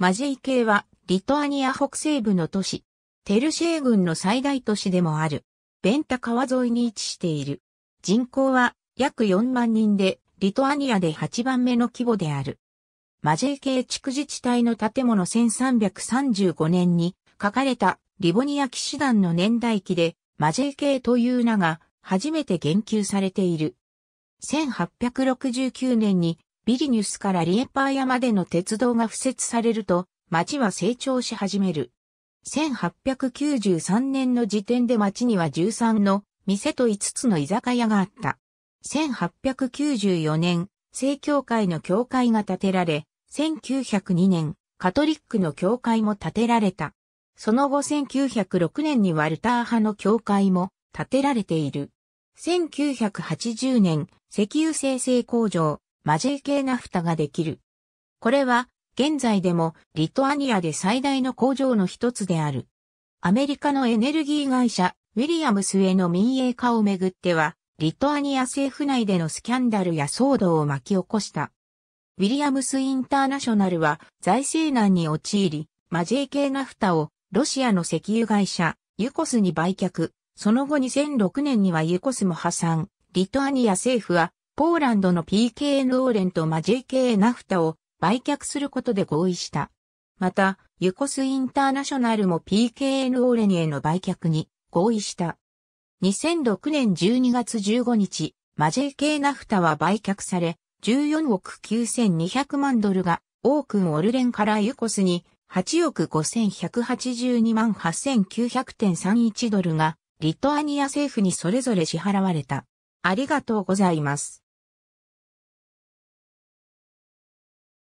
マジェイ系は、リトアニア北西部の都市、テルシェー郡の最大都市でもある、ベンタ川沿いに位置している。人口は約4万人で、リトアニアで8番目の規模である。マジェイ系地区自治体の建物1335年に書かれたリボニア騎士団の年代記で、マジェイ系という名が初めて言及されている。1869年にビリニュスからリエパー山での鉄道が敷設されると、町は成長し始める。1893年の時点で町には13の店と5つの居酒屋があった。1894年、正教会の教会が建てられ、1902年、カトリックの教会も建てられた。その後1906年にワルター派の教会も建てられている。1980年、石油生成工場、マジー系ナフタができる。これは、現在でもリトアニアで最大の工場の一つである。アメリカのエネルギー会社、ウィリアムスへの民営化をめぐっては、リトアニア政府内でのスキャンダルや騒動を巻き起こした。ウィリアムスインターナショナルは財政難に陥り、マジェ系ナフタをロシアの石油会社、ユコスに売却。その後2006年にはユコスも破産。リトアニア政府はポーランドの PK ノーレンとマ JK ナフタを売却することで合意した。また、ユコスインターナショナルも PK ノーレンへの売却に合意した。2006年12月15日、マ JK ナフタは売却され、14億9200万ドルが、オークンオルレンからユコスに、8億5182万8900.31ドルが、リトアニア政府にそれぞれ支払われた。ありがとうございます。